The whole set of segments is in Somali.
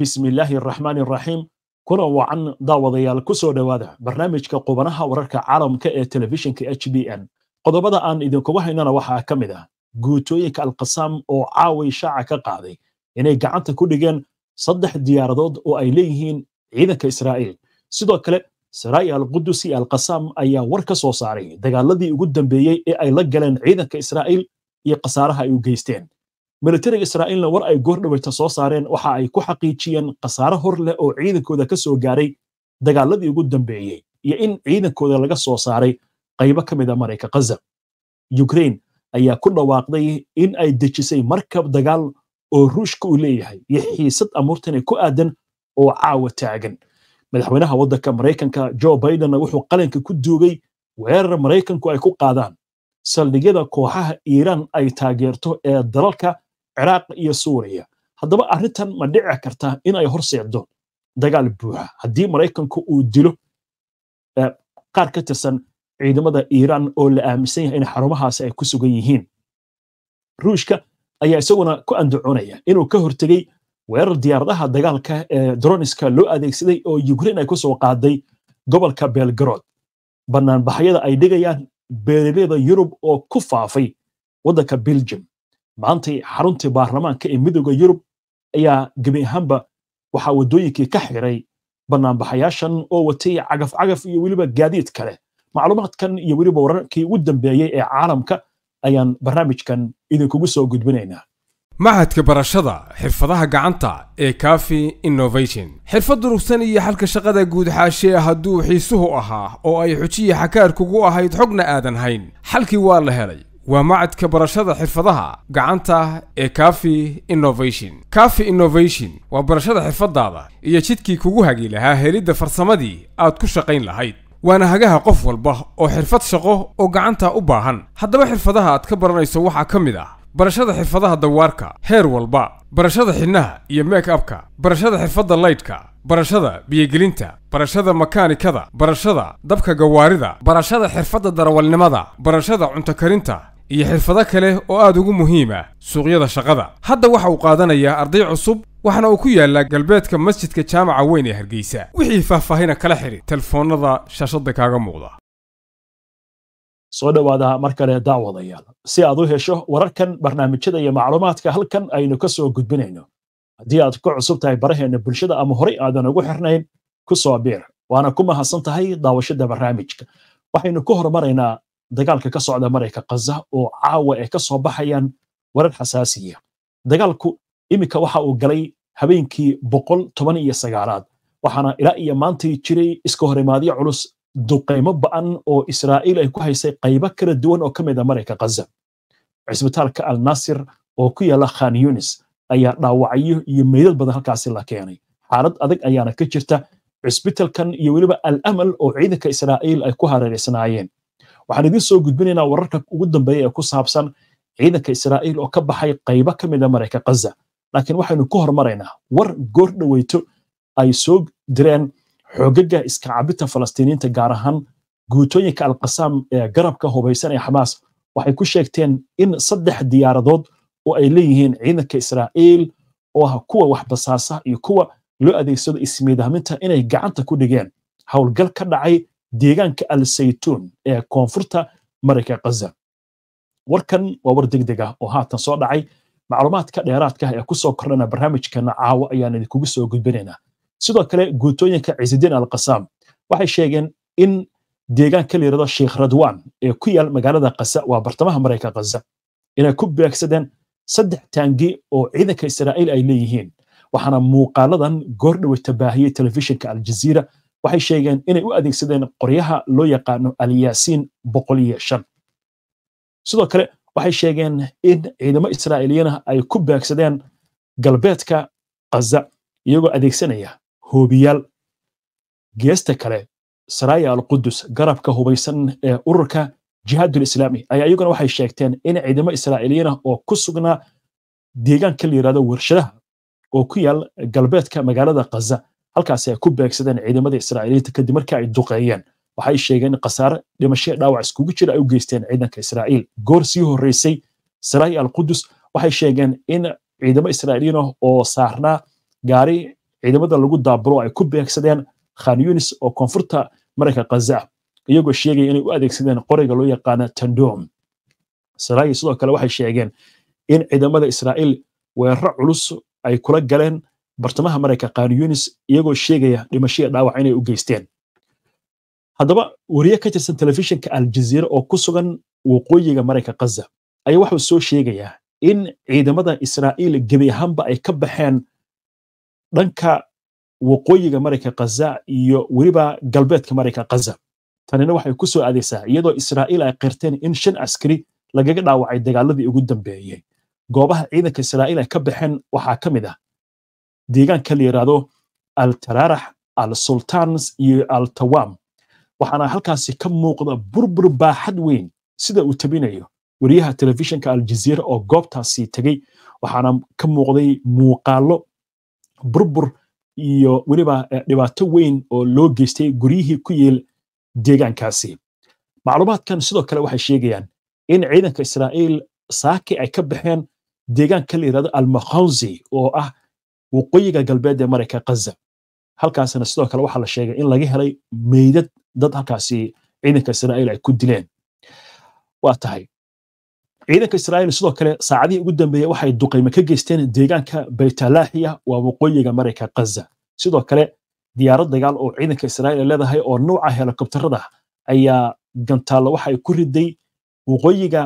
bismi illaahi araxmaan araxiim kuna wacan daawadayaal ku soo dhowaada barnaamijka qubanaha wararka caalamka ee telefishinka h b n qodobada aan idinkugu haynana waxaa ka mid ah guutooyinka alqasaam oo caawi shaaca ka qaaday inay gacanta ku dhigeen saddex diyaaradood oo ay leeyihiin ciidanka israa'iil sidoo kale saraa'i alqudusi alqasaam ayaa war ka soo saaray dagaaladii ugu dambeeyey ee ay la galeen ciidanka israa'iil iyo khasaaraha ay u geysteen militariga israa'iilna war ay goordhawayta soo saareen waxa ay ku xaqiijiyeen khasaare hor leh oo ciidankooda ka soo gaaray dagaaladii ugu dambeeyey iyo in ciidankooda laga soo saaray qaybo ka mid a ah marayka khaza yukrain ayaa ku dhawaaqday in ay dejisay markab dagaal oo ruushka uu leeyahay iyo xiisad amuurtane ku aadan oo caawa taagan madaxweynaha waddanka maraykanka jo bidenna wuxuu qalinka ku duugay weerar maraykanku ay ku qaadaan saldhigyada kooxaha iiraan ay taageerto ee dalalka ciraaq iyo suuriya haddaba arrintan ma dhici kartaa inay hor dagaal buuxa haddii maraykanku uu dilo eh, qaar ka tirsan ciidamada iiraan oo la aaminsan yahay in xarumahaasi ay ku sugan yihiin ruushka ayaa isaguna ku andacoonaya inuu ka hortegey weerar diyaaradaha dagaalka ee eh, droniska loo adeegsaday oo yukrain ay kusoo qaaday gobolka belgarod bannaanbaxyada ay dhigayaan beeraleyda yurub oo ku faafay waddanka belgium maantay xaruntii baarlamaanka ee midooda yurub ayaa gebi ahaanba waxaa waddooyinkii ka xiray banaanbaxayaashan oo watay cagafcagaf iyo weliba gaadiid kale macluumaadkan iyo weliba wararkii ugu dambeeyey ee caalamka ayaan barnaamijkan idinkugu soo gudbinaynaa mahadka barashada xirfadaha gacanta ee kafi innovation xirfad durugsan iyo xalka shaqada guud xaashee hadduu xiisuhu ahaa oo ay xujiya kugu ahayd xogna aadan hayn xalkii waa la helay waa macadka barashada xirfadaha gacanta ee kafi innovation kafi innovation waa barashada xirfadaada iyo jidkii kugu hagi lahaa helidda farsamadii aad ku shaqayn lahayd waana hagaha qof walba oo xirfad shaqo oo gacanta u baahan haddaba xirfadaha aad ka baranayso waxaa ka mid ah barashada xirfadaha dawaarka heer walba barashada xidhnaha iyo meek abka barashada xirfadda laydhka barashada biyogelinta barashada makaanikada barashada dabka gawaarida barashada xirfadda darawalnimada barashada cuntokarinta iyo xirfado kale oo aad ugu muhiim ah suuqyada shaqada hadda waxa uu qaadanayaa arday cusub waxaana uu ku yaallaa galbeedka masjidka jaamaca weyn ee hargeysa wixii faahfaahina kala xidhi telefoonada shaashadda kaaga muuqda soo dhowaada mar kale daawadayaal si aad u hesho wararkan barnaamijyada iyo macluumaadka halkan aynu ka soo gudbinayno haddii aad ku cusub tahay baraheenna bulshada ama horay aadan ugu xirnayn ku soo biir waana ku mahadsan tahay daawashada barnaamijka waxaynu ku horumaraynaa dagaalka ka socda marayka kaza oo caawa ay ka soo baxayaan warar xasaasiya dagaalku iminka waxa uu galay habeenkii boqol toban iyo sagaalaad waxaana ilaa iyo maantay jiray iska horimaadyo culus duqaymo ba'an oo israa'iil ay ku haysay qaybo kala duwan oo ka mid a ah marayka kaza cisbitaalka al nasir oo ku yaala khan yunis ayaa dhaawacyo iyo meydad badan halkaasi la keenay xaalad adag ayaana ka jirta cisbitalkan iyo weliba al amal oo ciidanka israa'iil ay ku hareeraysnaayeen waxaan idin soo gudbinaynaa wararka ugu dambeeya ee ku saabsan ciidanka israa'iil oo ka baxay qaybo ka mid a ah marayka ghaza laakiin waxaynu ku hormaraynaa war goor dhoweyto ay soo direen xoogaga iska falastiiniinta gaar ahaan guutooyinka alqasaam ee garabka hubaysan ee xamaas waxay ku sheegteen in saddex diyaaradood oo ay leeyihiin ciidanka israa'iil oo ah kuwa wax basaasa iyo kuwa loo adeegsado ismiidaaminta inay gacanta ku dhigeen howlgal ka dhacay deegaanka al saytuun ee koonfurta marayka khaza warkan waa war degdeg ah oo haatan soo dhacay macluumaadka dheeraadka ah ee kusoo kordhana barnaamijkeena caawo ayaan idinkugu soo gudbinaynaa sidoo kale guutooyinka ciisidiin alkasaam waxay sheegeen in deegaan ka layirado sheikh radwan ee ku yaal magaalada khaza waa bartamaha mareyka kaza inay ku beegsadeen saddex taangi oo ciidanka israa'iil ay leeyihiin waxaana muuqaaladan goordhowe tabaahiyey telefishinka aljaziira waxay sheegeen inay u adeegsadeen qoryaha loo yaqaano alyasiin boqol sidoo kale waxay sheegeen in ciidamo israa'iiliyana ay ku beegsadeen galbeedka khaza iyagoo adeegsanaya hoobiyaal geesta kale saraaya alqudus garabka hubaysan ee ururka jihaadul ayaa iyaguna waxay sheegteen in ciidamo israa'iiliyana oo ku sugnaa deegaanka la yidhahdo warshadaha oo ku yaal galbeedka magaalada khaza halkaasi ay ku beegsadeen ciidamada israa'iiliyiinta kadib markii ay duqeeyeen waxay sheegeen in khasaare dhimashoe dhaawac iskugu jira ay u geysteen ciidanka israa'iil goor sii horreysay al qudus waxay sheegeen in ciidamo israa'iiliyiin ah oo saarnaa gaari ciidamada lagu daabulo ay ku beegsadeen khan yunis oo koonfurta marayka khaza iyagoo sheegaya inay u adeegsadeen qoriga loo yaqaana tandom saraa'i sidoo kale waxay sheegeen in ciidamada israa'iil weeraro culus ay kula galeen bartamaha maraykan qaaniyuunis iyagoo sheegaya dhimashaya dhaawac inay u geysteen haddaba wariye ka tirsan telefishinka al aljaziira oo ku sugan waqooyiga marayka kaza ayaa waxuu soo sheegayaa in ciidamada israa'iil gebi ahaanba ay ka baxeen dhanka waqooyiga marayka kaza iyo weliba galbeedka marayka kaza tanina waxay ku soo aadeysaa iyadoo israa'iil ay qirteen in shan askari lagaga dhaawacay dagaaladii ugu dambeeyey goobaha ciidanka israa'iil ay ka baxeen waxaa ka mid ah deegaanka la yidhaahdo altararax taraarax al sultans iyo altawam waxaana halkaasi ka muuqda burbur baaxad weyn sida uu tabinayo wariyaha telefishinka aljaziira oo goobtaasi tegey waxaana ka muuqday muuqaallo burbur iyo weliba eh, dhibaato weyn oo loo geystay guryihii ku yeel deegaankaasi macluumaadkan sidoo kale waxay sheegayaan in ciidanka israa'iil saaki ay ka baxeen deegaanka la yidhahdo almakhonzi oo ah waqooyiga galbeed ee mareyka ghaza halkaasina sidoo kale waxaa la sheegay in laga helay meydad dad halkaasi ciidanka israa'iil ay ku dileen waa tahay ciidanka israa'iil sidoo kale saacadihii ugu dambeeyey waxay duqayme ka geysteen deegaanka baytalaahiya waa waqooyiga marayka ghaza sidoo kale diyaarad dagaal oo ciidanka israa'iil ay leedahay oo nuuca helikobtarada ayaa gantaallo waxay ku riday waqooyiga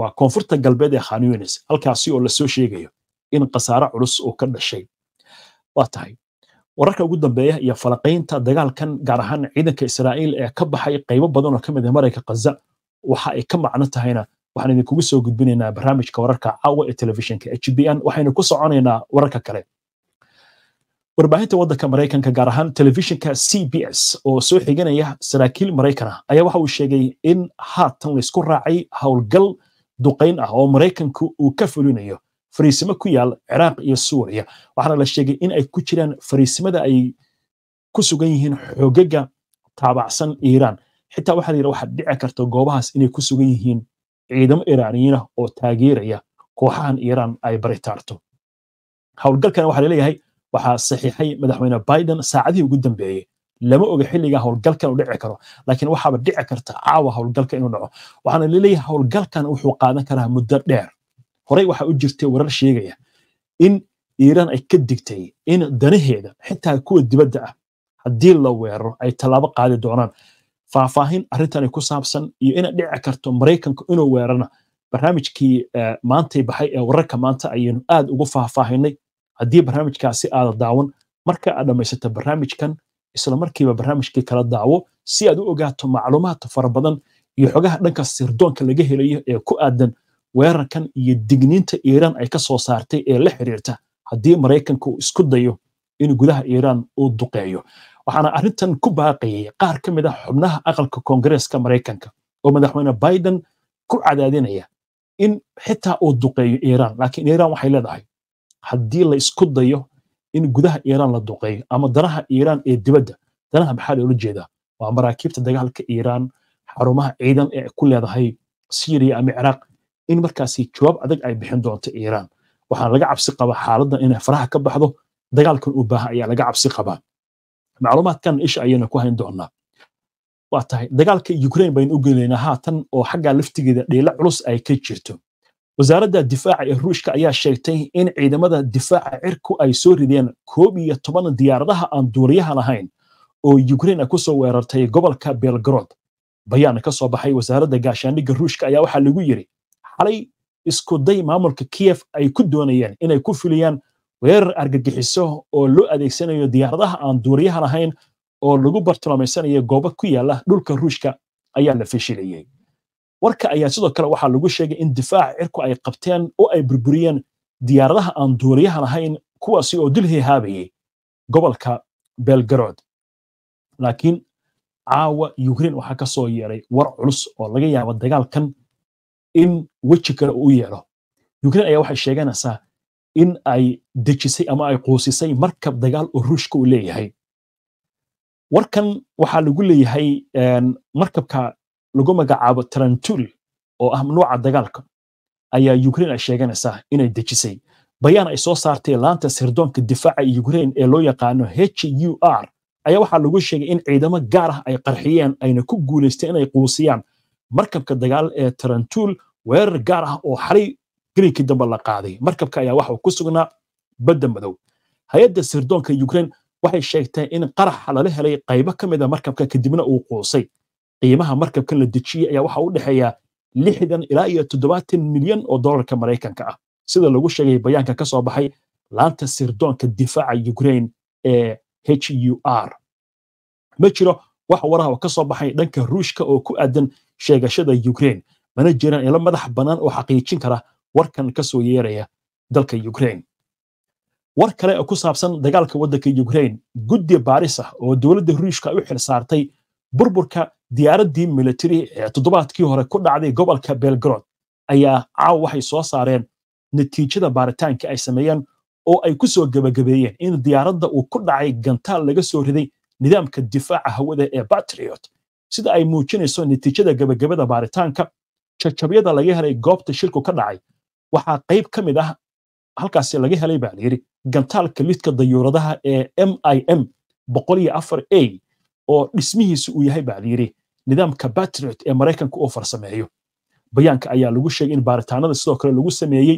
waa koonfurta galbeed ee khan yunis halkaasi oo lasoo sheegayo in khasaare culus uu ka dhashay waa tahay wararka ugu dambeeya iyo falaqaynta dagaalkan gaar ahaan ciidanka israa'iil ee ka baxay qaybo badan oo ka mid ah marayka khaza waxa ay ka macno tahayna waxaan idinkugu soo gudbinaynaa barnaamijka wararka caawa ee telefishinka h b n waxaynu ku soconaynaa wararka kale warbaahinta waddanka maraykanka gaar ahaan telefishinka c b s oo soo xiganaya saraakiil maraykan ah ayaa waxa uu sheegay in haatan laysku raacay howlgal duqayn ah oo maraykanku uu ka fulinayo fariisimo ku yaal ciraaq iyo suuriya waxaana la sheegay in ay ku jiraan fariisimada ay ku sugan yihiin xogaga taabacsan iiraan xitaa waxaa la waxaa dhici karta goobahaas inay ku sugan yihiin ciidamo iraaniyiin ah oo taageeraya kooxahan iiraan ay baritaarto howlgalkan waxaa laleeyahay waxaa saxiixay madaxweyne biden saacadihii ugu dambeeyey lama oga xilliga howlgalkan uu dhici karo laakiin waxaaba dhici karta caawa howlgalka inuu dhaco waxaana laleeyahay howlgalkan wuxuu qaadan karaa muddo dheer horey waxa u jirtay warar sheegaya in iiraan ay ka digtay in danaheeda xitaa kuwa dibadda ah haddii la weeraro ay tallaabo qaadi doonaan faahfaahin arrintan ku saabsan iyo inay dhici karto maraykanku inuu weerarana barnaamijkii eh, maantay baxay ee wararka maanta ayaynu aad ugu faahfaahinay haddii barnaamijkaasi aada daawan marka aad dhammaysata barnaamijkan isla markiiba barnaamijkii kala daawo si aad u ogaato macluumaad fara badan iyo xogaha dhanka sirdoonka laga helayo ee ku aadan weerarkan iyo digniinta iiraan ay ka soo saartay ee la xiriirta haddii maraykanka isku dayo in gudaha iiraan uu duqeeyo waxaana arrintan ku baaqayay qaar ka mid ah xubnaha aqalka koongareeska maraykanka oo madaxweyne biden ku cadaadinaya in xitaa uu duqeeyo iiraan laakiin iiraan waxay leedahay haddii la isku dayo in gudaha iiraan la duqeeyo ama danaha iiraan ee dibadda danaha maxaa loola jeedaa waa maraakiibta dagaalka iiraan xarumaha ciidan ee ku leedahay syriya ama ciraaq in markaasi jawaab adag ay bixin doonto iiraan waxaan laga cabsi qabaa xaaladdan inay faraha ka baxdo dagaalkan u baaha ayaa laga cabsi qabaa macluumaadkan isha ayayna ku hayn doonaa waa tahay dagaalka ukraine baynu u gelaynaa haatan oo xaggaa laftigeeda dhiila culus ay ka jirto wasaaradda difaaca ee ruushka ayaa sheegtay in ciidamada difaaca cirku ay soo rideen koob iyo toban diyaaradaha aan duuliyaha lahayn oo ukraine ku soo weerartay gobolka belgrod bayaan ka soo baxay wasaaradda gaashaandhigga ruushka ayaa waxaa lagu yidhi xalay iskuday maamulka kiyef ay ku doonayeen inay ku fuliyaan weerar argagixiso oo loo adeegsanayo diyaaradaha aan duuryaha lahayn oo lagu bartilmaaysanayo goobo ku yaala dhulka ruushka ayaa la fashiliyey warka ayaa sidoo kale waxaa lagu sheegay in difaac cirku ay qabteen oo ay burburiyeen diyaaradaha aan duuriyaha lahayn kuwaasi oo dul hihaabayay gobolka belgarod laakiin caawa ukrain waxaa kasoo yeeray war culus oo laga yaabo dagaalkan in weji kale uu yeelo ukraine ayaa waxay sheeganaysaa in ay dejisay ama ay quusisay markab dagaal oo ruushka uu leeyahay warkan waxaa lagu leeyahay markabka lagu magacaabo tarantul oo ah nuuca dagaalka ayaa ukrain ay sheeganaysaa inay dejisay bayaan ay soo saartay laanta sirdoonka difaaca ukrain ee loo yaqaano h u r ayaa waxaa lagu sheegay in ciidamo gaar ah ay qarxiyeen ayna ku guulaysteen inay quusiyaan markabka dagaal ee tarantuul weerar gaar ah oo xaray garinkii dambe la qaaday markabka ayaa waxuu ku sugnaa badda madow hay-adda sirdoonka yukrain waxay sheegteen in qarax lala helay qaybo ka mid a ah markabka kadibna uu quusay qiimaha markabkan la dejiyey ayaa waxa u dhexeeya lixdan ilaa iyo toddobaatan milyan oo dollarka maraykanka ah sida lagu sheegay bayaanka kasoo baxay laanta sirdoonka difaaca ukrain ee h u r ma jiro wax waraha ka soo baxay dhanka ruushka oo ku aadan sheegashada ukrain mana jiraan ilo madax bannaan oo xaqiijin kara warkan ka soo yeeraya dalka Ukraine war kale oo ku saabsan dagaalka waddanka ukrain guddi baaris ah oo dowladda Ruushka u xilsaartay burburka diyaaraddii military ee toddobaadkii hore ku dhacday gobolka belgrod ayaa caaw waxay soo saareen natiijada baaritaanka ay sameeyeen oo ay ku soo gebagabeeyeen in diyaaradda uu ku dhacay gantaal laga soo riday nidaamka difaaca hawada ee Patriot sida ay muujinayso natiijada gebagabada baaritaanka jajabyada laga helay goobta shilku ka dhacay waxaa qayb ka mid ah halkaasi laga helay baa layidhi gantaalka lidka dayuuradaha ee m i m a oo dhismihiisu uu yahay baa layidhi nidaamka batriot ee maraykanka uu farsameeyo bayaanka ayaa lagu sheegay in baaritaanada sidoo kale lagu sameeyey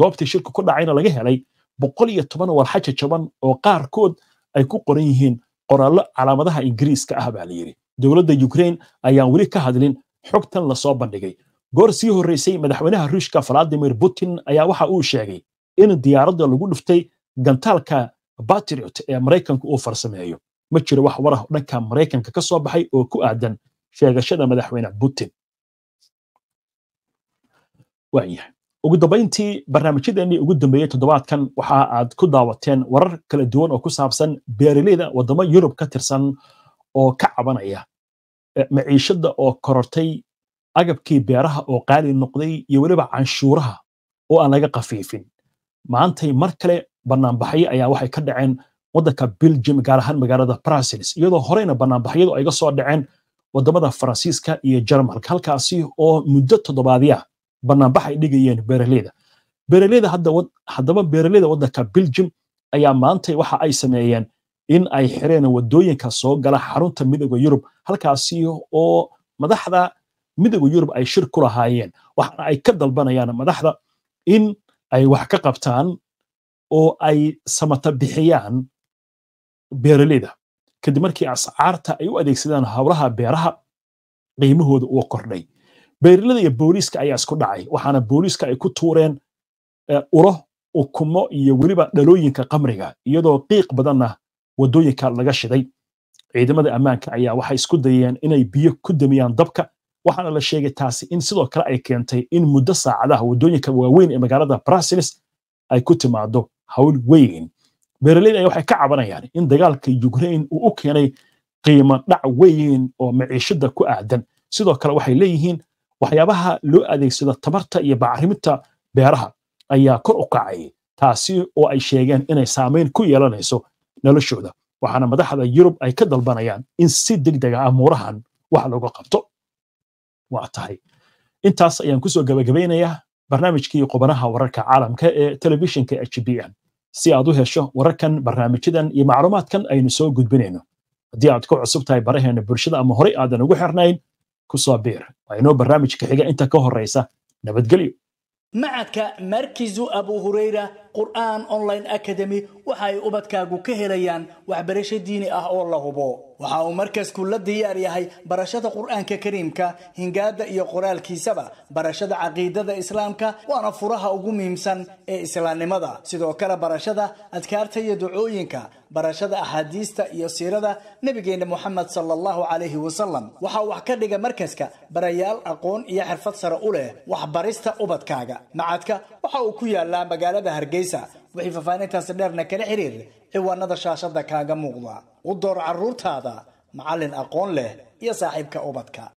goobtii shilku ka dhacayna laga helay boqol iyo toban walxa jajaban oo qaarkood ay ku qoran yihiin qoraallo calaamadaha ingiriiska ah baa layidhi dowladda ukrain ayaan weli ka hadlin xogtan lasoo bandhigay goor sii horraysay madaxweynaha ruushka valadimir putin ayaa waxa uu sheegay in diyaaradda lagu dhuftay gantaalka batriot ee maraykanka uu farsameeyo ma jiro wax warah dhanka maraykanka ka soo baxay oo ku aadan sheegashada madaxweyne putin ugu dambayntii barnaamijyadeennii ugu dambeeyey toddobaadkan waxa aad ku daawateen warar kala duwan oo ku saabsan beeraleyda waddamo yurub ka tirsan oo ka cabanaya e, maciishada oo korortay agabkii beeraha oo qaali noqday iyo weliba canshuuraha oo aan laga kafiifin maantay mar kale banaanbaxyo ayaa waxay ka dhaceen waddanka belgium gaar ahaan magaalada brussels iyadoo horeyna banaanbaxyadu ay soo dhaceen waddamada faransiiska iyo jarmalka halkaasi oo muddo toddobaadya banaanbax ay dhigayeen beeraleyda beeraleyda haddaba beeraleyda waddanka belgium ayaa maantay waxa ay sameeyeen in ay xireen wadooyinka soo gala xarunta midooda yurub halkaasi oo madaxda midooda yurub ay shir ku lahaayeen waxaana ay ka dalbanayaan madaxda in ay wax ka qabtaan oo ay samata bixiyaan beeraleyda kadib markii ascaarta ay u adeegsadaan howlaha beeraha qiimahooda uu kordhay beeraleyda iyo booliiska ayaa isku dhacay waxaana booliiska ay ku tuureen eh, uro ukumo iyo weliba dhalooyinka qamriga iyadoo qiiq badanna wadooyinka laga shiday ciidamada ammaanka ayaa waxay isku dayeen inay biyo ku damiyaan dabka waxaana la sheegay taasi in sidoo kale ay keentay in muddo saacadaha wadooyinka waaweyn ee magaalada brasils ay ku timaado hawl weyn beeraleyda ayaa waxay ka cabanayaan in dagaalka ukrain uu u keenay qiimo dhac weyn oo maciishada ku aadan sidoo kale waxay leeyihiin waxyaabaha loo adeegsado tamarta iyo bacriminta beeraha ayaa kor u kacay taasi oo ay sheegeen inay saamayn ku yeelanayso noloshooda waxaana madaxda yurub ay ka dalbanayaan in si degdega ah muurahan wax looga qabto waa tahay intaas ayaan kusoo gabagabaynayaa barnaamijkii qubanaha wararka caalamka ee telefishinka h b n si aad u hesho wararkan barnaamijyadan iyo macluumaadkan aynu soo gudbinayno haddii aad ku cusub tahay baraheena bulshada ama horey aadan ugu xirnayn kusoo biir waa inoo barnaamijka xiga inta ka horeysa nabadgelyo macadka markizu abu hurayra qur'aan online academy waxa ay ubadkaagu ka helayaan waxbarasho diini ah oo la hubo waxa uu markasku la diyaar yahay barashada qur'aanka kariimka hingaada iyo qoraalkiisaba barashada caqiidada islaamka waana furaha ugu muhiimsan ee islaamnimada sidoo kale barashada adkaarta iyo ducooyinka barashada axaadiista iyo siirada nebigeenna moxamed sala allahu calayhi wasalam waxaa wax ka dhiga markaska barayaal aqoon iyo xirfad sare u leh waxbarista ubadkaaga macadka waxa uu ku yaalaa magaalada hargeysa helaysaa wixii faahfaahintaasi dheerna kala xiriir ciwaanada shaashada kaaga muuqda u door caruurtaada macallin aqoon leh iyo saaxiibka ubadka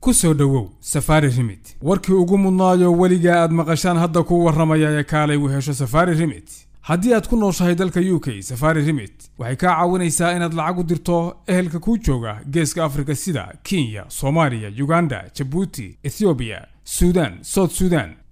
ku soo dhowow safaari rimid warkii ugu mudnaayo weligaa aad maqashaan hadda kuu warramaya ee kaalay u hesho safaari rimid haddii aad ku nooshahay dalka u k safari rimit waxay kaa caawinaysaa inaad lacag u dirto ehelka kuu jooga geeska afrika sida kenya soomaaliya uganda jabuuti ethoobiya suudan sout suudan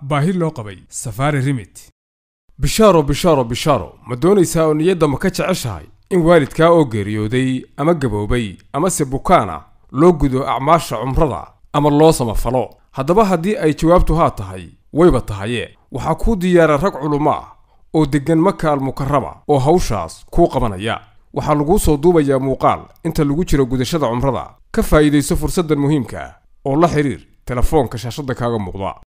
baahi loo qabay safaari rimit bishaaro bishaaro bishaaro ma doonaysaa oo niyadda ma ka jeceshahay in waalidkaa oo geeriyooday ama gaboobay amase bukaana loo gudo acmaasha cumrada ama loo samafalo haddaba haddii ay jawaabtu haa tahay wayba tahaye waxaa kuu diyaara rag culummo ah oo deggan maka almukarama oo hawshaas kuu qabanaya waxaa laguu soo duubayaa muuqaal inta lagu jiro gudashada cumrada ka faa'iidayso fursaddan muhiimka ah oo la xidhiir telefoonka shaashadda kaaga muuqda